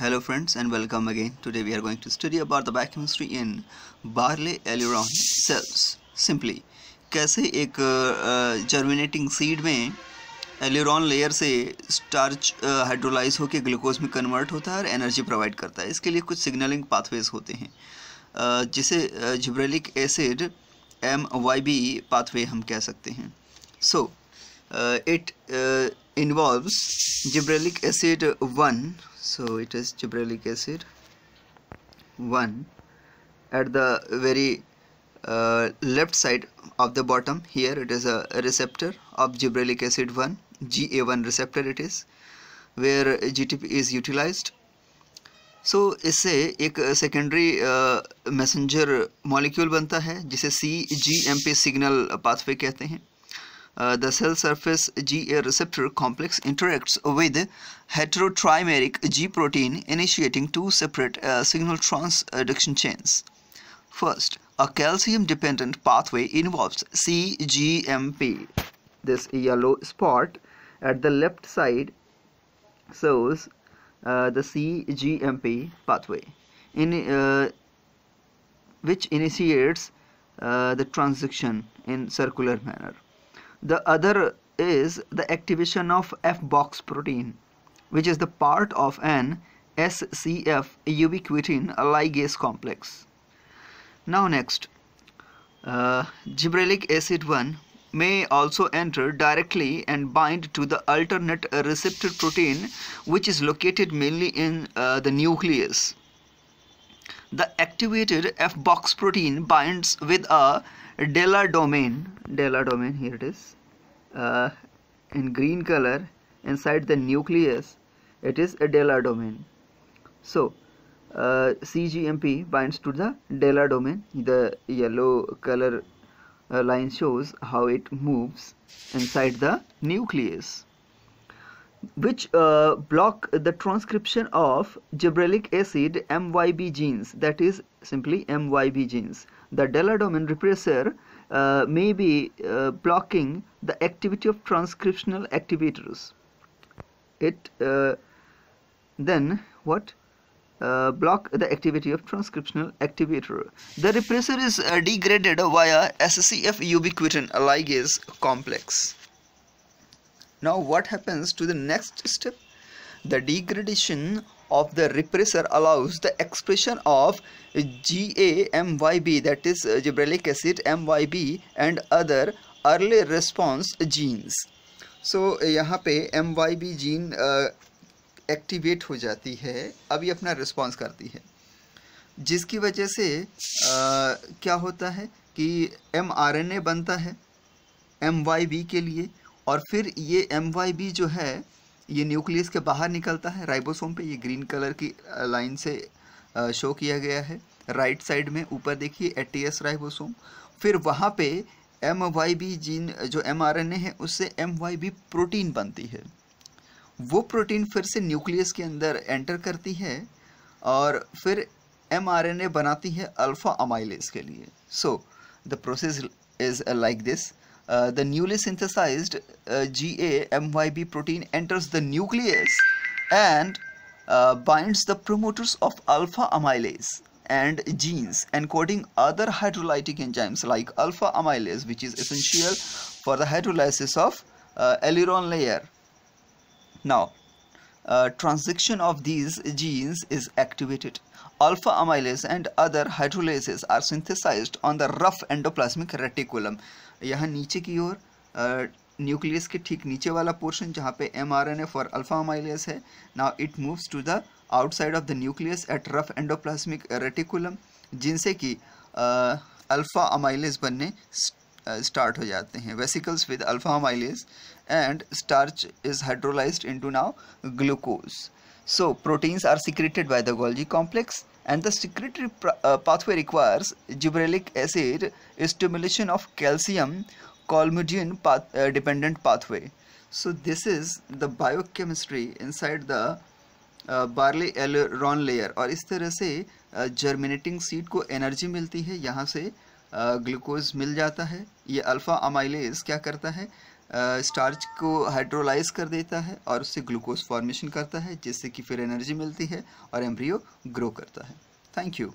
Hello friends and welcome again. Today we are going to study about the biochemistry in barley aileron cells. Simply, कैसे एक germinating seed में aleurone layer से starch hydrolyse होकर glucose में convert होता है और एनर्जी प्रोवाइड करता है इसके लिए कुछ सिग्नलिंग पाथवेज होते हैं uh, जिसे gibberellic acid M Y B pathway हम कह सकते हैं so it involves gibberellic acid 1 so it is gibberellic acid 1 at the very uh, left side of the bottom here it is a receptor of gibberellic acid 1 GA1 receptor it is where GTP is utilized so, इससे एक secondary messenger molecule बनता है जिसे C G M P signal कहते हैं Uh, the cell surface GA receptor complex interacts with heterotrimeric G protein initiating two separate uh, signal transduction chains. First, a calcium-dependent pathway involves CGMP. This yellow spot at the left side shows uh, the CGMP pathway, in, uh, which initiates uh, the transduction in circular manner. The other is the activation of F-box protein, which is the part of an SCF ubiquitin ligase complex. Now next, uh, gibberellic acid 1 may also enter directly and bind to the alternate receptor protein which is located mainly in uh, the nucleus. The activated F-box protein binds with a Della domain, Della domain, here it is, uh, in green color inside the nucleus, it is a Della domain. So, uh, CGMP binds to the Della domain. The yellow color uh, line shows how it moves inside the nucleus which uh, block the transcription of gibberellic acid MYB genes that is simply MYB genes the delta domain repressor uh, may be uh, blocking the activity of transcriptional activators it uh, then what uh, block the activity of transcriptional activator the repressor is uh, degraded via scf ubiquitin ligase complex now what happens to the next step the degradation of the repressor allows the expression of GAMYB that is gibberellic acid MYB and other early response genes. so, यहाँ पे MYB gene uh, activate हो जाती है अभी अपना response करती है जिसकी वजह से uh, क्या होता है कि mRNA बनता है MYB के लिए और फिर ये MYB जो है ये न्यूक्लियस के बाहर निकलता है राइबोसोम पे ये ग्रीन कलर की लाइन से शो किया गया है राइट साइड में ऊपर देखिए एटीएस राइबोसोम फिर वहाँ पे एम वाई बी जीन जो एम आर एन ए है उससे एम वाई बी प्रोटीन बनती है वो प्रोटीन फिर से न्यूक्लियस के अंदर एंटर करती है और फिर एम आर एन ए बनाती है अल्फ़ा अमाइलेज के लिए so the process is like this Uh, the newly synthesized uh, GA-MYB protein enters the nucleus and uh, binds the promoters of alpha amylase and genes encoding other hydrolytic enzymes like alpha amylase which is essential for the hydrolysis of uh, aileron layer. Now uh, transduction of these genes is activated. Alpha amylase and other hydrolases are synthesized on the rough endoplasmic reticulum. यहाँ नीचे की ओर nucleus के ठीक नीचे वाला portion जहाँ पे M R N A for alpha amylase है now it moves to the outside of the nucleus at rough endoplasmic reticulum जिनसे कि अल्फा अमाइलेस बनने स्टार्ट uh, हो जाते हैं vesicles with alpha amylase and starch is hydrolyse into now glucose so proteins are secreted by the Golgi complex and the secretory pathway requires gibberellic acid stimulation of calcium calmodulin dependent pathway so this is the biochemistry inside the barley aleurone layer और इस तरह से germinating uh, seed को energy मिलती है यहाँ से glucose मिल जाता है ये अल्फ़ा अमाइलेज क्या करता है स्टार्च को हाइड्रोलाइज कर देता है और उससे ग्लूकोज फॉर्मेशन करता है जिससे कि फिर एनर्जी मिलती है और एम्ब्रियो ग्रो करता है थैंक यू